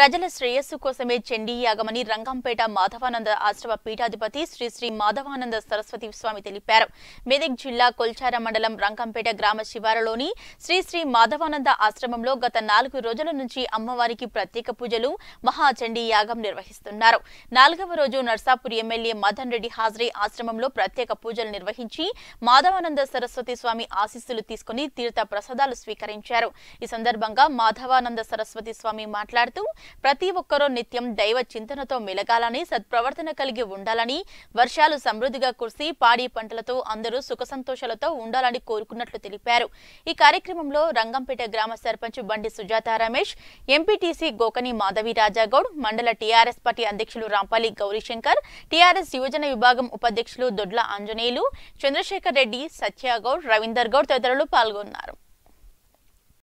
ప్రజల శ్రేయస్సు కోసమే చెండీ యాగమని రంగంపేట మాధవానంద ఆశ్రమ పీఠాధిపతి శ్రీ శ్రీ మాధవానంద సరస్వతి స్వామి తెలిపారు మెదక్ జిల్లా కొల్చార మండలం రంగంపేట గ్రామ శివారులోని శ్రీ శ్రీ మాధవానంద ఆశ్రమంలో గత నాలుగు రోజుల నుంచి అమ్మవారికి ప్రత్యేక పూజలు మహాచండీ యాగం నిర్వహిస్తున్నారు నాలుగవ రోజు నర్సాపూర్ ఎమ్మెల్యే మదన్ రెడ్డి హాజరీ ఆశ్రమంలో ప్రత్యేక పూజలు నిర్వహించి మాధవానంద సరస్వతి స్వామి ఆశీస్సులు తీసుకుని తీర్థ ప్రసాదాలు స్వీకరించారు ఈ సందర్భంగా మాధవానంద సరస్వతి స్వామి మాట్లాడుతూ ప్రతి ఒక్కరూ నిత్యం దైవ చింతనతో మెలగాలని సత్ప్రవర్తన కలిగి ఉండాలని వర్షాలు సమృద్ధిగా కురిసి పాడి పంటలతో అందరూ సుఖ సంతోషాలతో ఉండాలని కోరుకున్నట్లు తెలిపారు ఈ కార్యక్రమంలో రంగంపేట గ్రామ సర్పంచ్ బండి సుజాత రమేష్ ఎంపీటీసీ గోకని మాధవి రాజాగౌడ్ మండల టీఆర్ఎస్ పార్టీ అధ్యక్షులు రాంపల్లి గౌరీశంకర్ టీఆర్ఎస్ యువజన విభాగం ఉపాధ్యక్షులు దొడ్ల ఆంజనేయులు చంద్రశేఖర్ రెడ్డి సత్యాగౌడ్ రవీందర్ గౌడ్ తదితరులు పాల్గొన్నారు